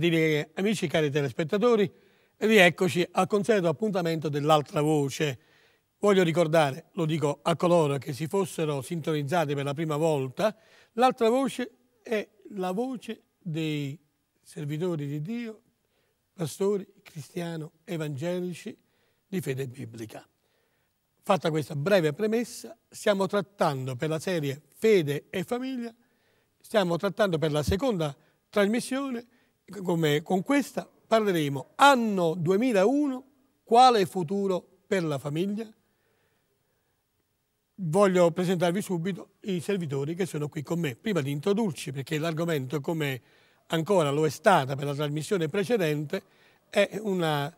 Gentili amici, cari telespettatori, rieccoci al consueto appuntamento dell'altra voce. Voglio ricordare, lo dico a coloro che si fossero sintonizzati per la prima volta, l'altra voce è la voce dei servitori di Dio, pastori cristiano-evangelici di fede biblica. Fatta questa breve premessa, stiamo trattando per la serie Fede e Famiglia, stiamo trattando per la seconda trasmissione con me, con questa parleremo anno 2001, quale futuro per la famiglia? Voglio presentarvi subito i servitori che sono qui con me, prima di introdurci perché l'argomento come ancora lo è stata per la trasmissione precedente è una,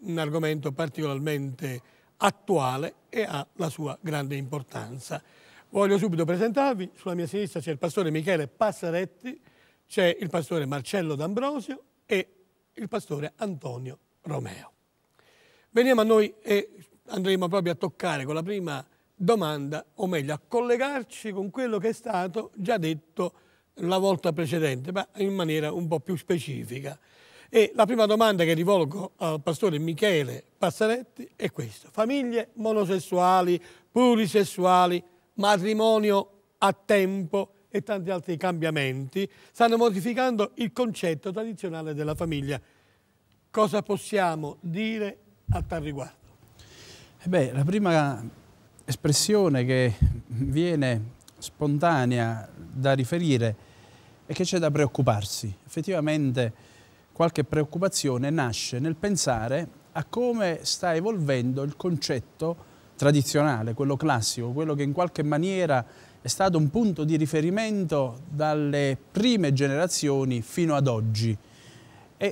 un argomento particolarmente attuale e ha la sua grande importanza. Voglio subito presentarvi, sulla mia sinistra c'è il pastore Michele Passaretti, c'è il pastore Marcello D'Ambrosio e il pastore Antonio Romeo. Veniamo a noi e andremo proprio a toccare con la prima domanda, o meglio a collegarci con quello che è stato già detto la volta precedente, ma in maniera un po' più specifica. E la prima domanda che rivolgo al pastore Michele Passaretti è questa. Famiglie monosessuali, plurisessuali, matrimonio a tempo, e tanti altri cambiamenti stanno modificando il concetto tradizionale della famiglia. Cosa possiamo dire a tal riguardo? Eh beh, la prima espressione che viene spontanea da riferire è che c'è da preoccuparsi. Effettivamente qualche preoccupazione nasce nel pensare a come sta evolvendo il concetto tradizionale, quello classico, quello che in qualche maniera è stato un punto di riferimento dalle prime generazioni fino ad oggi.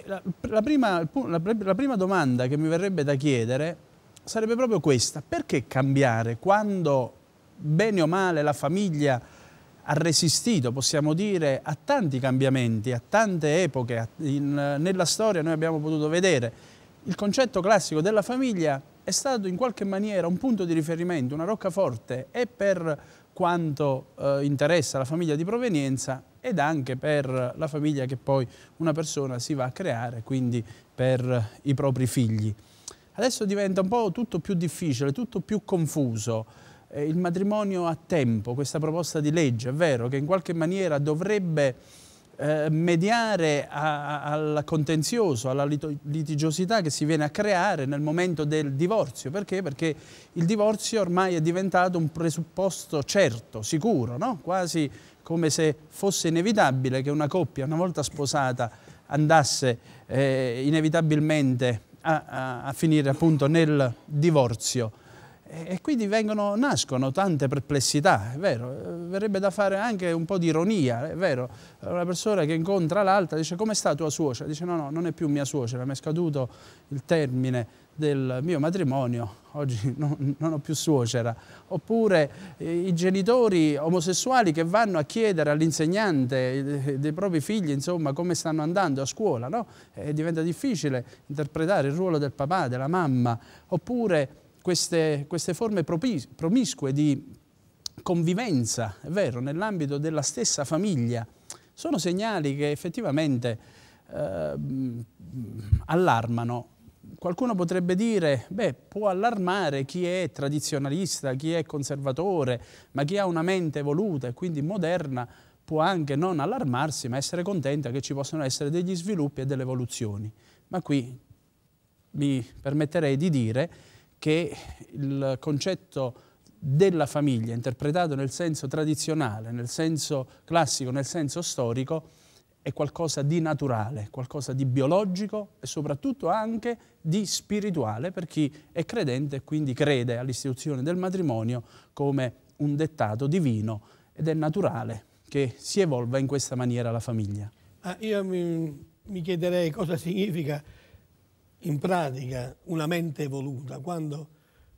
La, la, prima, la, la prima domanda che mi verrebbe da chiedere sarebbe proprio questa, perché cambiare quando bene o male la famiglia ha resistito, possiamo dire, a tanti cambiamenti, a tante epoche, in, nella storia noi abbiamo potuto vedere. Il concetto classico della famiglia è stato in qualche maniera un punto di riferimento, una roccaforte, e per quanto eh, interessa la famiglia di provenienza ed anche per la famiglia che poi una persona si va a creare, quindi per i propri figli. Adesso diventa un po' tutto più difficile, tutto più confuso. Eh, il matrimonio a tempo, questa proposta di legge, è vero che in qualche maniera dovrebbe eh, mediare a, al contenzioso, alla litigiosità che si viene a creare nel momento del divorzio. Perché? Perché il divorzio ormai è diventato un presupposto certo, sicuro, no? quasi come se fosse inevitabile che una coppia, una volta sposata, andasse eh, inevitabilmente a, a, finire appunto nel divorzio. E quindi vengono, nascono tante perplessità, è vero, eh, verrebbe da fare anche un po' di ironia, è vero, una persona che incontra l'altra dice come sta tua suocera? Dice no, no, non è più mia suocera, mi è scaduto il termine del mio matrimonio, oggi non, non ho più suocera. Oppure eh, i genitori omosessuali che vanno a chiedere all'insegnante eh, dei propri figli, insomma, come stanno andando a scuola, no? E diventa difficile interpretare il ruolo del papà, della mamma. Oppure queste, queste forme promiscue di convivenza, è vero, nell'ambito della stessa famiglia, sono segnali che effettivamente eh, allarmano. Qualcuno potrebbe dire, beh, può allarmare chi è tradizionalista, chi è conservatore, ma chi ha una mente evoluta e quindi moderna può anche non allarmarsi, ma essere contenta che ci possano essere degli sviluppi e delle evoluzioni. Ma qui mi permetterei di dire che il concetto della famiglia, interpretato nel senso tradizionale, nel senso classico, nel senso storico, è qualcosa di naturale, qualcosa di biologico e soprattutto anche di spirituale per chi è credente e quindi crede all'istituzione del matrimonio come un dettato divino ed è naturale che si evolva in questa maniera la famiglia. Ah, io mi, mi chiederei cosa significa in pratica una mente evoluta, quando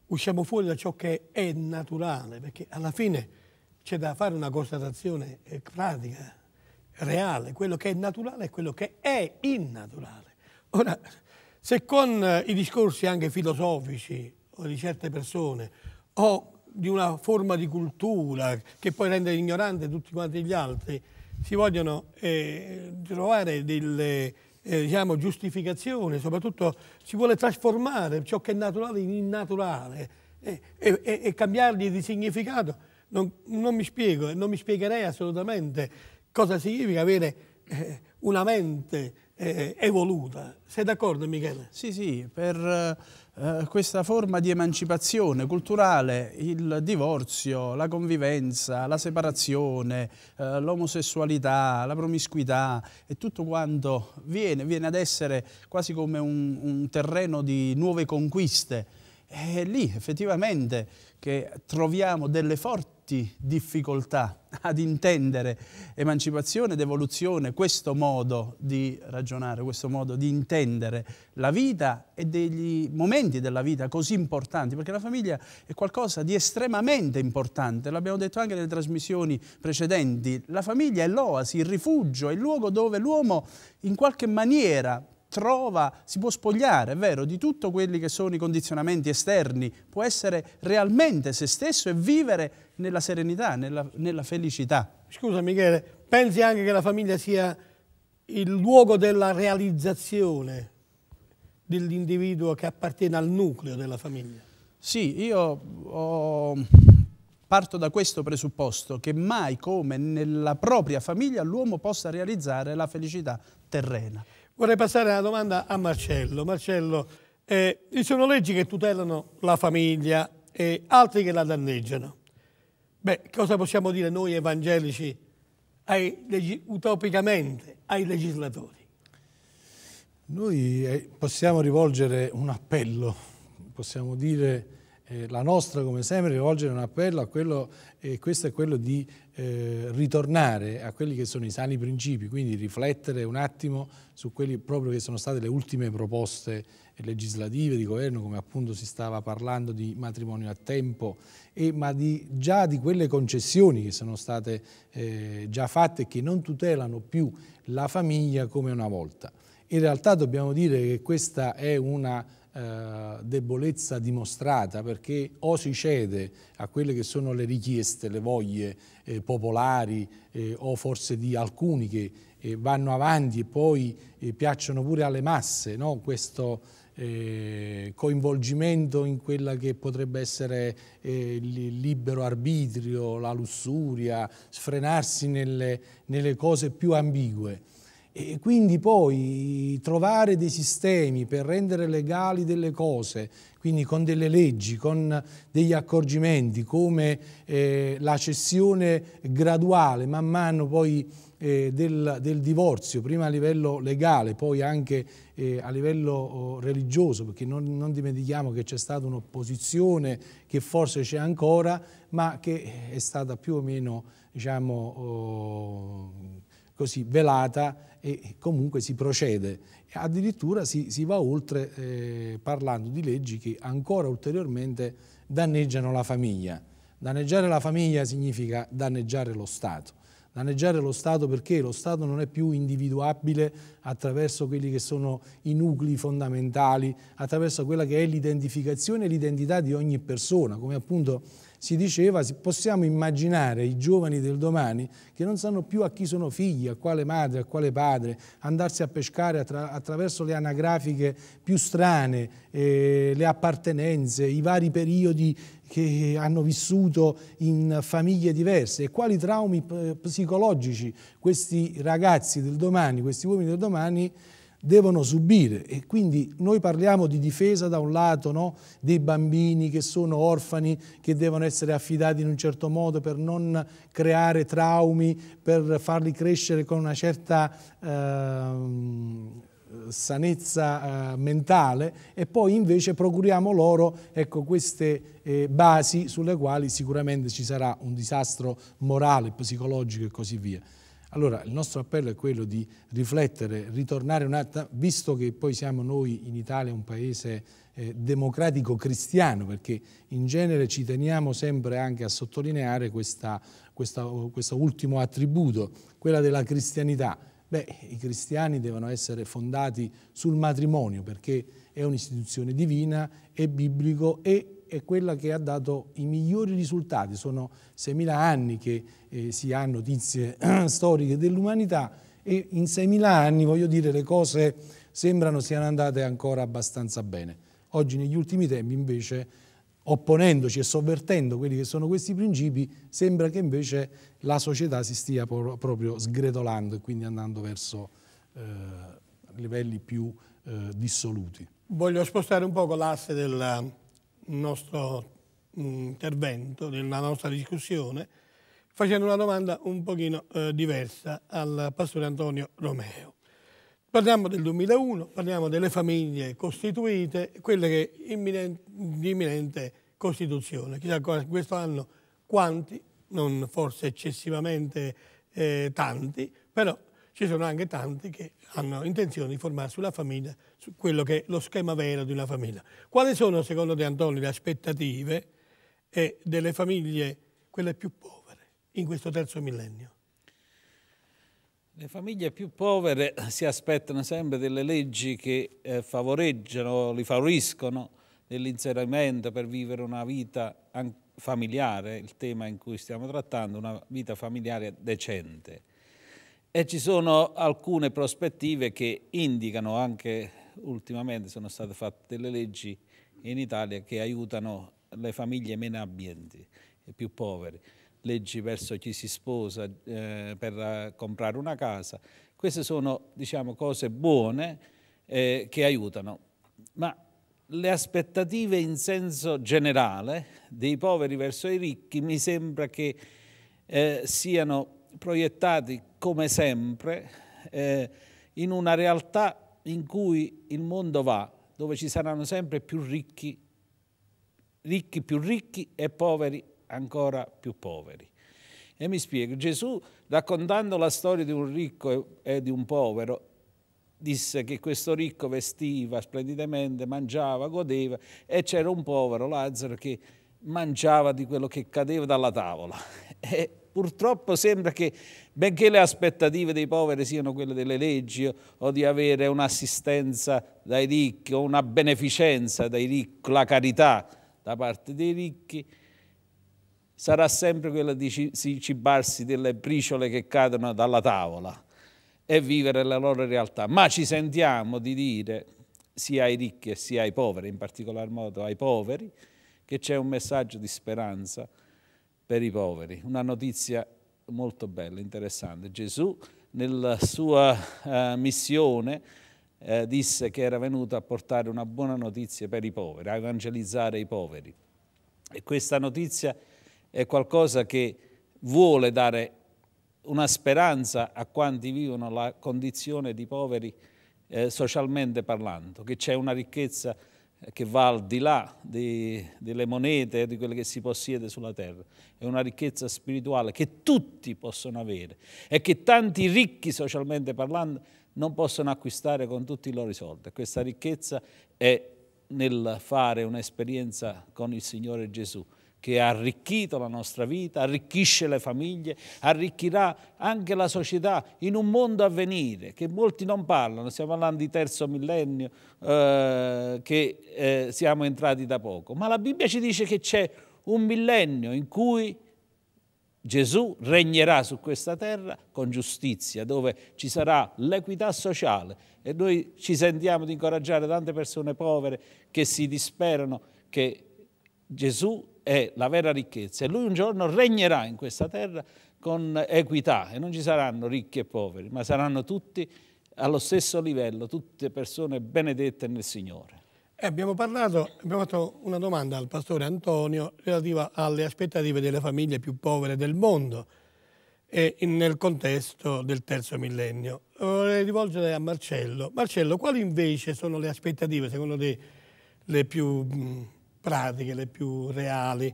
usciamo fuori da ciò che è naturale, perché alla fine c'è da fare una constatazione eh, pratica, reale, quello che è naturale è quello che è innaturale. Ora, se con eh, i discorsi anche filosofici o di certe persone o di una forma di cultura che poi rende ignorante tutti quanti gli altri, si vogliono eh, trovare delle eh, diciamo, giustificazione, soprattutto si vuole trasformare ciò che è naturale in innaturale eh, e, e, e cambiargli di significato. Non, non mi spiego e non mi spiegherei assolutamente cosa significa avere eh, una mente eh, evoluta. Sei d'accordo Michele? Sì, sì, per eh, questa forma di emancipazione culturale, il divorzio, la convivenza, la separazione, eh, l'omosessualità, la promiscuità e tutto quanto viene, viene ad essere quasi come un, un terreno di nuove conquiste. È lì effettivamente che troviamo delle forti forti difficoltà ad intendere emancipazione ed evoluzione, questo modo di ragionare, questo modo di intendere la vita e degli momenti della vita così importanti, perché la famiglia è qualcosa di estremamente importante, l'abbiamo detto anche nelle trasmissioni precedenti, la famiglia è l'oasi, il rifugio, è il luogo dove l'uomo in qualche maniera trova, si può spogliare, è vero, di tutto quelli che sono i condizionamenti esterni, può essere realmente se stesso e vivere nella serenità, nella, nella felicità. Scusa Michele, pensi anche che la famiglia sia il luogo della realizzazione dell'individuo che appartiene al nucleo della famiglia? Sì, io ho Parto da questo presupposto che mai come nella propria famiglia l'uomo possa realizzare la felicità terrena. Vorrei passare la domanda a Marcello. Marcello, eh, ci sono leggi che tutelano la famiglia e altri che la danneggiano. Beh, cosa possiamo dire noi evangelici ai, utopicamente ai legislatori? Noi eh, possiamo rivolgere un appello, possiamo dire eh, la nostra, come sempre, rivolgere un appello a quello, eh, questo è quello di eh, ritornare a quelli che sono i sani principi, quindi riflettere un attimo su quelli proprio che sono state le ultime proposte legislative di governo, come appunto si stava parlando di matrimonio a tempo, e, ma di, già di quelle concessioni che sono state eh, già fatte e che non tutelano più la famiglia come una volta. In realtà dobbiamo dire che questa è una eh, debolezza dimostrata perché o si cede a quelle che sono le richieste, le voglie eh, popolari eh, o forse di alcuni che eh, vanno avanti e poi eh, piacciono pure alle masse, no? questo eh, coinvolgimento in quella che potrebbe essere il libero arbitrio, la lussuria, sfrenarsi nelle, nelle cose più ambigue. E quindi poi trovare dei sistemi per rendere legali delle cose, quindi con delle leggi, con degli accorgimenti, come eh, la cessione graduale, man mano poi eh, del, del, divorzio, prima a livello legale, poi anche eh, a livello oh, religioso, perché non, non dimentichiamo che c'è stata un'opposizione che forse c'è ancora, ma che è stata più o meno diciamo, oh, così velata e comunque si procede. Addirittura si, si va oltre eh, parlando di leggi che ancora ulteriormente danneggiano la famiglia. Danneggiare la famiglia significa danneggiare lo Stato. Danneggiare lo Stato perché lo Stato non è più individuabile attraverso quelli che sono i nuclei fondamentali, attraverso quella che è l'identificazione e l'identità di ogni persona, come appunto si diceva possiamo immaginare i giovani del domani che non sanno più a chi sono figli, a quale madre, a quale padre, andarsi a pescare attra attraverso le anagrafiche più strane, eh, le appartenenze, i vari periodi che hanno vissuto in famiglie diverse e quali traumi psicologici questi ragazzi del domani, questi uomini del domani devono subire e quindi noi parliamo di difesa da un lato no? dei bambini che sono orfani, che devono essere affidati in un certo modo per non creare traumi, per farli crescere con una certa eh, sanezza eh, mentale e poi invece procuriamo loro ecco, queste eh, basi sulle quali sicuramente ci sarà un disastro morale, psicologico e così via. Allora il nostro appello è quello di riflettere, ritornare un attimo, visto che poi siamo noi in Italia un paese eh, democratico cristiano, perché in genere ci teniamo sempre anche a sottolineare questa, questa, questo ultimo attributo, quella della cristianità. Beh, i cristiani devono essere fondati sul matrimonio perché è un'istituzione divina, è biblico e è quella che ha dato i migliori risultati. Sono 6.000 anni che eh, si ha notizie storiche dell'umanità e in 6.000 anni, voglio dire, le cose sembrano siano andate ancora abbastanza bene. Oggi negli ultimi tempi invece opponendoci e sovvertendo quelli che sono questi principi, sembra che invece la società si stia proprio sgretolando e quindi andando verso eh, livelli più eh, dissoluti. Voglio spostare un poco l'asse del, nostro mm, intervento, della nostra discussione, facendo una domanda un pochino eh, diversa al pastore Antonio Romeo. Parliamo del 2001, parliamo delle famiglie costituite, quelle che imminente, di imminente costituzione. Chissà questo anno quanti, non forse eccessivamente eh, tanti, però ci sono anche tanti che hanno intenzione di formarsi una famiglia su quello che è lo schema vero di una famiglia. Quali sono, secondo De Antonio, le aspettative eh, delle famiglie, quelle più povere, in questo terzo millennio? Le famiglie più povere si aspettano sempre delle leggi che eh, favoreggiano, li favoriscono nell'inserimento per vivere una vita familiare, il tema in cui stiamo trattando, una vita familiare decente e ci sono alcune prospettive che indicano anche ultimamente sono state fatte delle leggi in Italia che aiutano le famiglie meno abbienti e più poveri, leggi verso chi si sposa eh, per eh, comprare una casa. Queste sono diciamo, cose buone eh, che aiutano, ma le aspettative in senso generale dei poveri verso i ricchi mi sembra che eh, siano proiettati come sempre eh, in una realtà in cui il mondo va, dove ci saranno sempre più ricchi, ricchi più ricchi e poveri ancora più poveri. E mi spiego, Gesù raccontando la storia di un ricco e di un povero disse che questo ricco vestiva splendidamente, mangiava, godeva e c'era un povero Lazzaro che mangiava di quello che cadeva dalla tavola e Purtroppo sembra che, benché le aspettative dei poveri siano quelle delle leggi o di avere un'assistenza dai ricchi o una beneficenza dai ricchi, la carità da parte dei ricchi, sarà sempre quella di cibarsi delle briciole che cadono dalla tavola e vivere la loro realtà. Ma ci sentiamo di dire, sia ai ricchi sia ai poveri, in particolar modo ai poveri, che c'è un messaggio di speranza per i poveri. Una notizia molto bella, interessante. Gesù nella sua eh, missione eh, disse che era venuto a portare una buona notizia per i poveri, a evangelizzare i poveri. E questa notizia è qualcosa che vuole dare una speranza a quanti vivono la condizione di poveri eh, socialmente parlando, che c'è una ricchezza che va al di là di, delle monete, di quelle che si possiede sulla terra. È una ricchezza spirituale che tutti possono avere e che tanti ricchi, socialmente parlando, non possono acquistare con tutti i loro soldi. Questa ricchezza è nel fare un'esperienza con il Signore Gesù che ha arricchito la nostra vita, arricchisce le famiglie, arricchirà anche la società in un mondo a venire che molti non parlano, stiamo parlando di terzo millennio, eh, che eh, siamo entrati da poco, ma la Bibbia ci dice che c'è un millennio in cui Gesù regnerà su questa terra con giustizia, dove ci sarà l'equità sociale e noi ci sentiamo di incoraggiare tante persone povere che si disperano che Gesù è la vera ricchezza e lui un giorno regnerà in questa terra con equità e non ci saranno ricchi e poveri, ma saranno tutti allo stesso livello, tutte persone benedette nel Signore. Eh, abbiamo parlato, abbiamo fatto una domanda al pastore Antonio relativa alle aspettative delle famiglie più povere del mondo e nel contesto del terzo millennio. Vorrei rivolgere a Marcello. Marcello, quali invece sono le aspettative secondo te le più mm, pratiche, le più reali,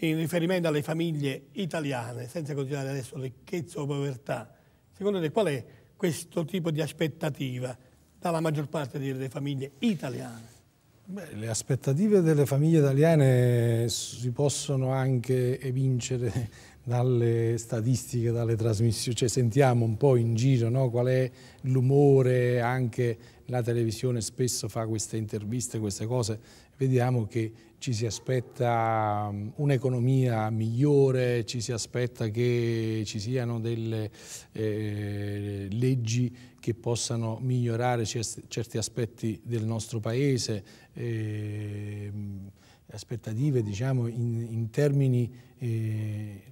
in riferimento alle famiglie italiane, senza considerare adesso ricchezza o povertà, secondo te qual è questo tipo di aspettativa dalla maggior parte delle famiglie italiane? Beh, le aspettative delle famiglie italiane si possono anche evincere dalle statistiche, dalle trasmissioni, cioè sentiamo un po' in giro no? qual è l'umore, anche la televisione spesso fa queste interviste, queste cose, vediamo che ci si aspetta mm, un'economia migliore, ci si aspetta che ci siano delle eh, leggi che possano migliorare certi aspetti del nostro paese, eh, aspettative diciamo, in, in termini eh,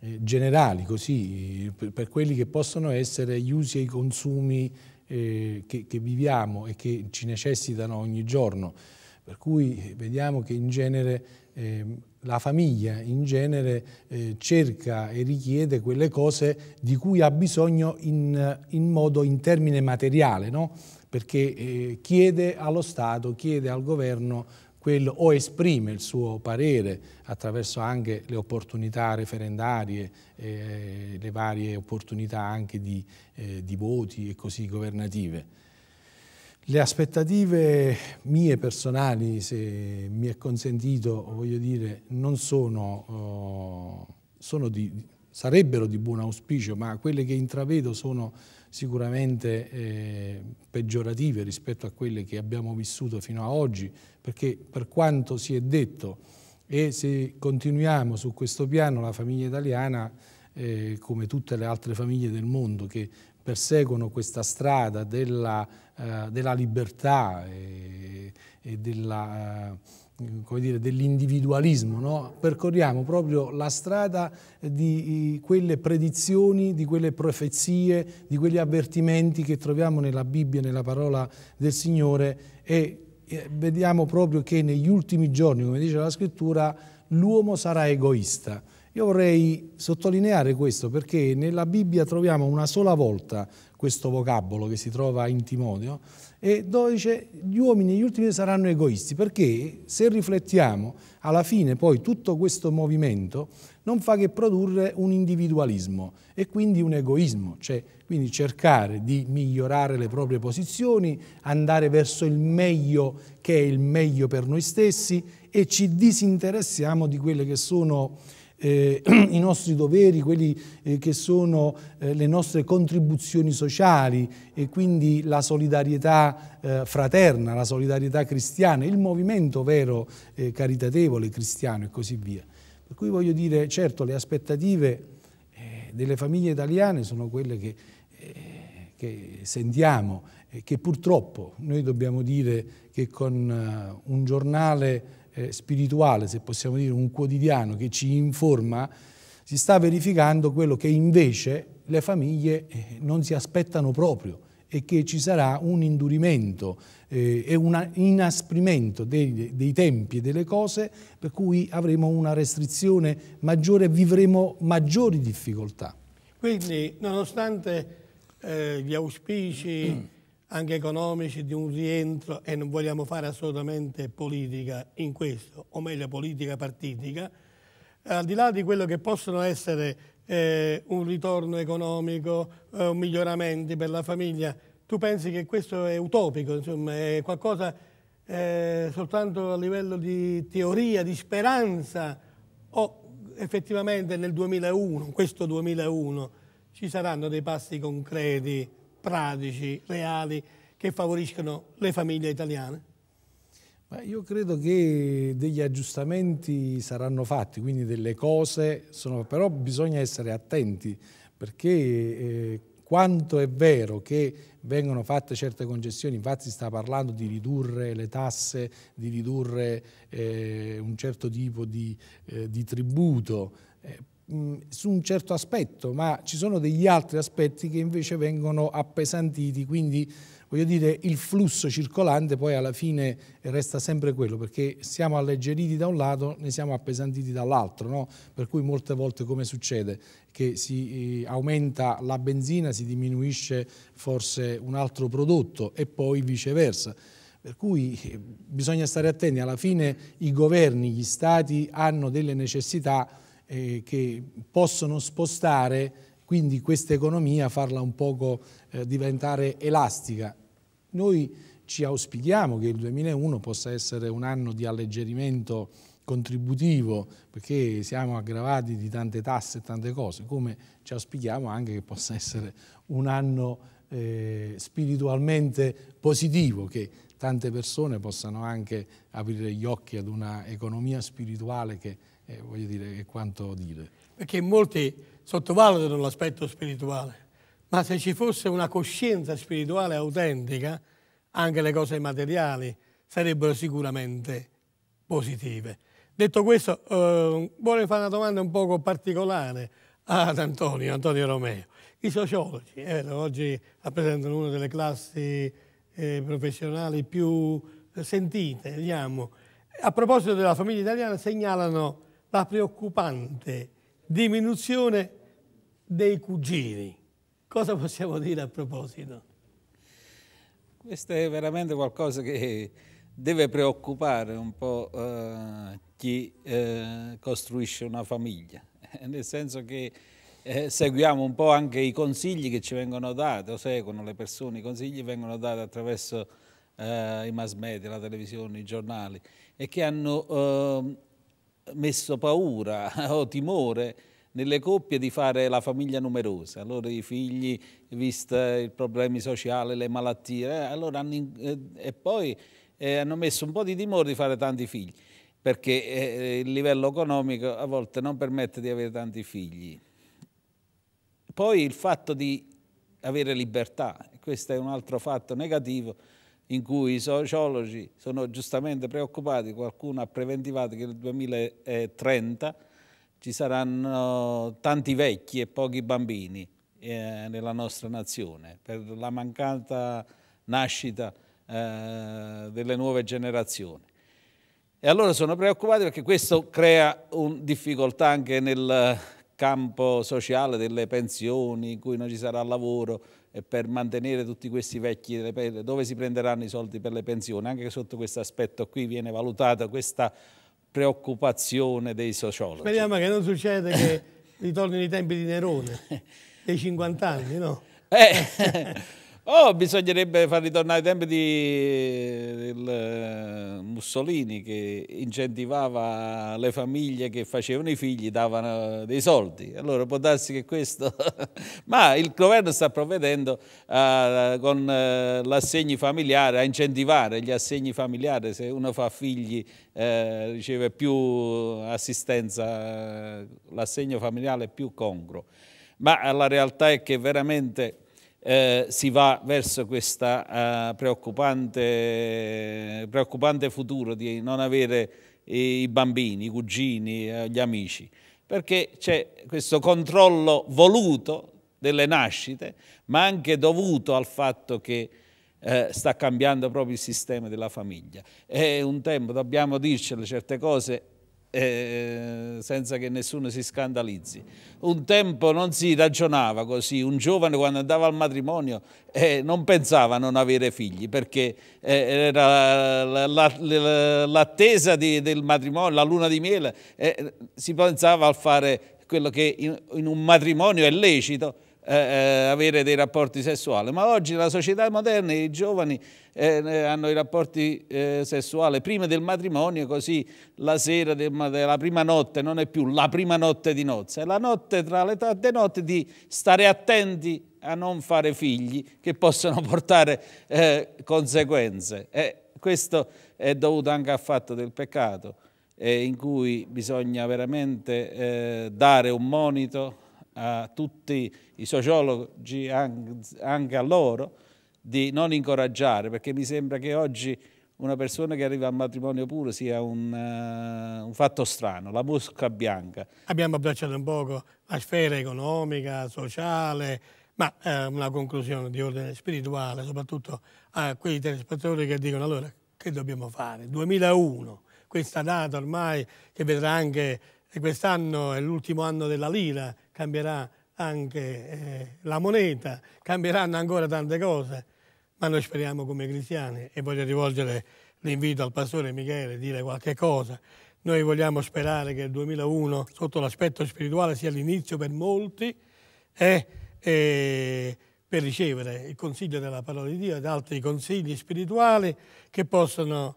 eh, generali, così, per, per, quelli che possono essere gli usi e i consumi eh, che, che viviamo e che ci necessitano ogni giorno. Per cui eh, vediamo che in genere eh, la famiglia in genere eh, cerca e richiede quelle cose di cui ha bisogno in, in modo in termine materiale, no? perché eh, chiede allo Stato, chiede al governo quello, o esprime il suo parere attraverso anche le opportunità referendarie, eh, le varie opportunità anche di, eh, di voti e così governative. Le aspettative mie personali, se mi è consentito, voglio dire, non sono, oh, sono di, sarebbero di buon auspicio, ma quelle che intravedo sono sicuramente eh, peggiorative rispetto a quelle che abbiamo vissuto fino ad oggi, perché per quanto si è detto e se continuiamo su questo piano la famiglia italiana, eh, come tutte le altre famiglie del mondo, che perseguono questa strada della, eh, della libertà e, e eh, dell'individualismo, eh, dell no? percorriamo proprio la strada di eh, quelle predizioni, di quelle profezie, di quegli avvertimenti che troviamo nella Bibbia, nella parola del Signore e vediamo proprio che negli ultimi giorni, come dice la scrittura, l'uomo sarà egoista io vorrei sottolineare questo perché nella Bibbia troviamo una sola volta questo vocabolo che si trova in Timoteo e dove dice gli uomini gli ultimi saranno egoisti perché se riflettiamo alla fine poi tutto questo movimento non fa che produrre un individualismo e quindi un egoismo, cioè quindi cercare di migliorare le proprie posizioni, andare verso il meglio che è il meglio per noi stessi e ci disinteressiamo di quelle che sono eh, i nostri doveri, quelli eh, che sono eh, le nostre contribuzioni sociali e quindi la solidarietà eh, fraterna, la solidarietà cristiana, il movimento vero eh, caritatevole cristiano e così via. Per cui voglio dire, certo, le aspettative eh, delle famiglie italiane sono quelle che, che sentiamo, che purtroppo noi dobbiamo dire che con un giornale eh, spirituale, se possiamo dire, un quotidiano che ci informa, si sta verificando quello che invece le famiglie eh, non si aspettano proprio e che ci sarà un indurimento eh, e un inasprimento dei, dei, tempi e delle cose per cui avremo una restrizione maggiore e vivremo maggiori difficoltà. Quindi nonostante eh, gli auspici mm anche economici, di un rientro e non vogliamo fare assolutamente politica in questo, o meglio politica partitica, al di là di quello che possono essere eh, un ritorno economico, eh, miglioramenti per la famiglia, tu pensi che questo è utopico, insomma, è qualcosa eh, soltanto a livello di teoria, di speranza, o effettivamente nel 2001, questo 2001, ci saranno dei passi concreti pratici, reali, che favoriscono le famiglie italiane? io credo che degli aggiustamenti saranno fatti, quindi delle cose, sono, però bisogna essere attenti perché eh, quanto è vero che vengono fatte certe concessioni, infatti si sta parlando di ridurre le tasse, di ridurre eh, un certo tipo di, eh, di tributo, eh, su un certo aspetto, ma ci sono degli altri aspetti che invece vengono appesantiti, quindi voglio dire il flusso circolante poi alla fine resta sempre quello, perché siamo alleggeriti da un lato, ne siamo appesantiti dall'altro, no? per cui molte volte come succede che si eh, aumenta la benzina, si diminuisce forse un altro prodotto e poi viceversa. Per cui eh, bisogna stare attenti, alla fine i governi, gli stati hanno delle necessità eh, che possono spostare quindi questa economia, farla un poco eh, diventare elastica. Noi ci auspichiamo che il 2001 possa essere un anno di alleggerimento contributivo perché siamo aggravati di tante tasse e tante cose, come ci auspichiamo anche che possa essere un anno eh, spiritualmente positivo, che tante persone possano anche aprire gli occhi ad una economia spirituale che eh, voglio dire, è quanto dire. Perché molti sottovalutano l'aspetto spirituale, ma se ci fosse una coscienza spirituale autentica, anche le cose materiali sarebbero sicuramente positive. Detto questo, eh, vorrei fare una domanda un poco particolare ad Antonio, Antonio Romeo. I sociologi eh, oggi rappresentano una delle classi eh, professionali più sentite, diciamo. A proposito della famiglia italiana, segnalano la preoccupante diminuzione dei cugini. Cosa possiamo dire a proposito? Questo è veramente qualcosa che deve preoccupare un po' eh, chi eh, costruisce una famiglia, nel senso che eh, seguiamo un po' anche i consigli che ci vengono dati, o seguono le persone, i consigli vengono dati attraverso eh, i mass media, la televisione, i giornali e che hanno ehm, messo paura o timore nelle coppie di fare la famiglia numerosa, allora i figli, vista i problemi sociali, le malattie, eh, allora hanno, eh, e poi eh, hanno messo un po' di timore di fare tanti figli, perché eh, eh, il livello economico a volte non permette di avere tanti figli. Poi il fatto di avere libertà, questo è un altro fatto negativo, in cui i sociologi sono giustamente preoccupati, qualcuno ha preventivato che nel 2030 ci saranno tanti vecchi e pochi bambini eh, nella nostra nazione per la mancata nascita eh, delle nuove generazioni. E allora sono preoccupati perché questo crea difficoltà anche nel campo sociale delle pensioni, in cui non ci sarà lavoro, per mantenere tutti questi vecchi dove si prenderanno i soldi per le pensioni, anche sotto questo aspetto qui viene valutata questa preoccupazione dei sociologi. Speriamo che non succeda che ritornino i tempi di Nerone, dei 50 anni, no? Eh. Oh, bisognerebbe far ritornare i tempi di, del eh, Mussolini che incentivava le famiglie che facevano i figli, davano dei soldi. Allora può darsi che questo... Ma il governo sta provvedendo uh, con uh, eh, l'assegno familiare, a incentivare gli assegni familiari. Se uno fa figli uh, riceve più assistenza, l'assegno familiare è più congruo. Ma la realtà è che veramente eh, si va verso questo eh, preoccupante, preoccupante, futuro di non avere i bambini, i cugini, eh, gli amici, perché c'è questo controllo voluto delle nascite, ma anche dovuto al fatto che eh, sta cambiando proprio il sistema della famiglia. È un tempo, dobbiamo dircele certe cose eh, senza che nessuno si scandalizzi. Un tempo non si ragionava così, un giovane quando andava al matrimonio eh, non pensava a non avere figli perché eh, era l'attesa la, la, del matrimonio, la luna di miele, eh, si pensava a fare quello che in, in un matrimonio è lecito, eh, eh, avere dei rapporti sessuali, ma oggi nella società moderna i giovani eh, eh, hanno i rapporti eh, sessuali prima del matrimonio, così la sera del, della prima notte non è più la prima notte di nozze, è la notte tra le tante notte di stare attenti a non fare figli che possono portare eh, conseguenze. E questo è dovuto anche al fatto del peccato in cui bisogna veramente dare un monito a tutti i sociologi anche a loro di non incoraggiare, perché mi sembra che oggi una persona che arriva al matrimonio puro sia un, uh, un, fatto strano, la mosca bianca. Abbiamo abbracciato un poco la sfera economica, sociale, ma eh, una conclusione di ordine spirituale, soprattutto a quei telespettatori che dicono allora che dobbiamo fare? 2001, questa data ormai che vedrà anche eh, quest'anno è l'ultimo anno della lira, cambierà anche eh, la moneta, cambieranno ancora tante cose, ma noi speriamo come cristiani e voglio rivolgere l'invito al pastore Michele a dire qualche cosa. Noi vogliamo sperare che il 2001 sotto l'aspetto spirituale sia l'inizio per molti e, e per ricevere il consiglio della parola di Dio ed altri consigli spirituali che possono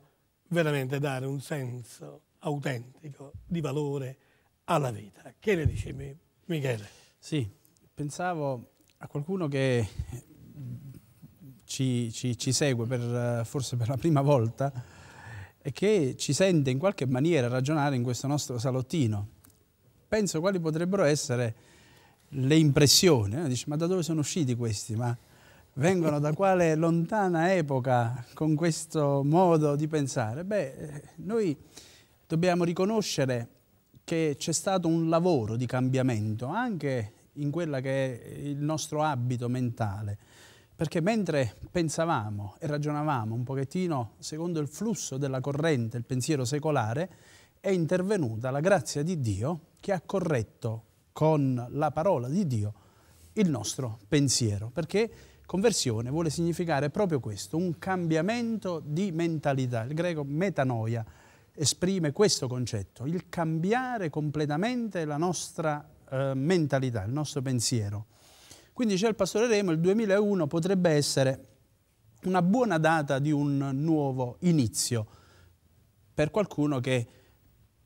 veramente dare un senso autentico di valore alla vita. Che ne dice me? Michele. Sì, pensavo a qualcuno che eh, ci, ci, ci segue per, eh, forse per la prima volta e che ci sente in qualche maniera ragionare in questo nostro salottino. Penso quali potrebbero essere le impressioni. No? Eh? Dice, ma da dove sono usciti questi? Ma vengono da quale lontana epoca con questo modo di pensare? Beh, noi dobbiamo riconoscere che c'è stato un lavoro di cambiamento anche in quella che è il nostro abito mentale. Perché mentre pensavamo e ragionavamo un pochettino secondo il flusso della corrente, il pensiero secolare, è intervenuta la grazia di Dio che ha corretto con la parola di Dio il nostro pensiero. Perché conversione vuole significare proprio questo, un cambiamento di mentalità, il greco metanoia, esprime questo concetto, il cambiare completamente la nostra eh, mentalità, il nostro pensiero. Quindi c'è il pastore Remo, il 2001 potrebbe essere una buona data di un nuovo inizio per qualcuno che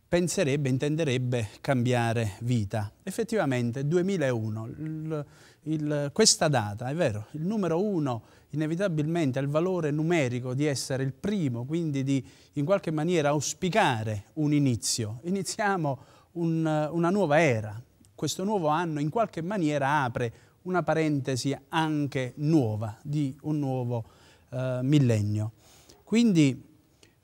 penserebbe, intenderebbe cambiare vita. Effettivamente 2001, il, il, questa data, è vero, il numero uno inevitabilmente ha il valore numerico di essere il primo, quindi di in qualche maniera auspicare un inizio. Iniziamo un, una nuova era. Questo nuovo anno in qualche maniera apre una parentesi anche nuova di un nuovo eh, millennio. Quindi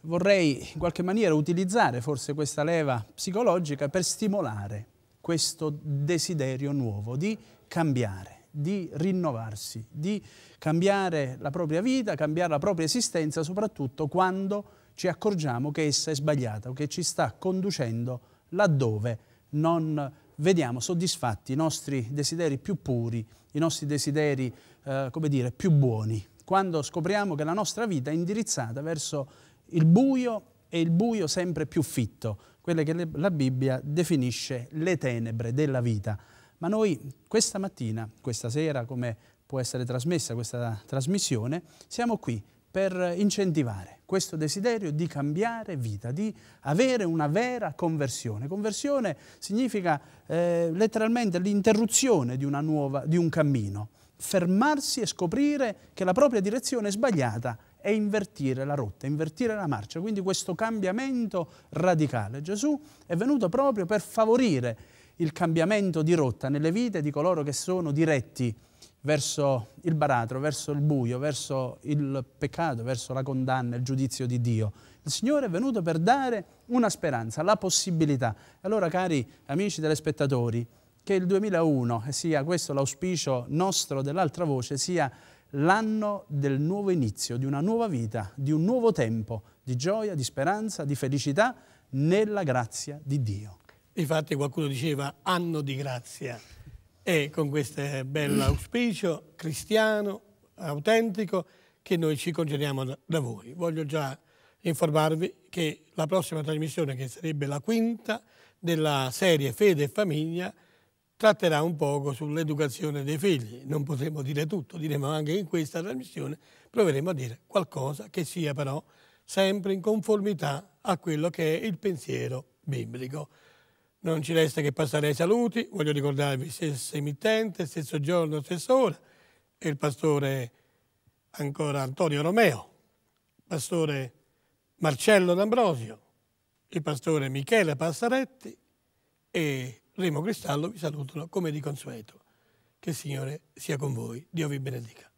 vorrei in qualche maniera utilizzare forse questa leva psicologica per stimolare questo desiderio nuovo di cambiare, di rinnovarsi, di cambiare la propria vita, cambiare la propria esistenza, soprattutto quando ci accorgiamo che essa è sbagliata o che ci sta conducendo laddove non vediamo soddisfatti i nostri desideri più puri, i nostri desideri, eh, come dire, più buoni. Quando scopriamo che la nostra vita è indirizzata verso il buio e il buio sempre più fitto, quelle che la Bibbia definisce le tenebre della vita. Ma noi questa mattina, questa sera, come può essere trasmessa questa trasmissione, siamo qui per incentivare questo desiderio di cambiare vita, di avere una vera conversione. Conversione significa eh, letteralmente l'interruzione di, nuova, di un cammino, fermarsi e scoprire che la propria direzione è sbagliata e invertire la rotta, invertire la marcia. Quindi questo cambiamento radicale. Gesù è venuto proprio per favorire il cambiamento di rotta nelle vite di coloro che sono diretti verso il baratro, verso il buio, verso il peccato, verso la condanna, il giudizio di Dio. Il Signore è venuto per dare una speranza, la possibilità. Allora, cari amici telespettatori, che il 2001, e sia questo l'auspicio nostro dell'altra voce, sia l'anno del nuovo inizio, di una nuova vita, di un nuovo tempo, di gioia, di speranza, di felicità nella grazia di Dio. Infatti qualcuno diceva anno di grazia e con questo bel auspicio cristiano, autentico, che noi ci congediamo da voi. Voglio già informarvi che la prossima trasmissione, che sarebbe la quinta della serie Fede e Famiglia, tratterà un poco sull'educazione dei figli. Non potremo dire tutto, diremo anche in questa trasmissione, proveremo a dire qualcosa che sia però sempre in conformità a quello che è il pensiero biblico. Non ci resta che passare ai saluti, voglio ricordarvi stesso emittente, stesso giorno, stessa ora, e il pastore ancora Antonio Romeo, il pastore Marcello D'Ambrosio, il pastore Michele Passaretti e Remo Cristallo vi salutano come di consueto. Che il Signore sia con voi, Dio vi benedica.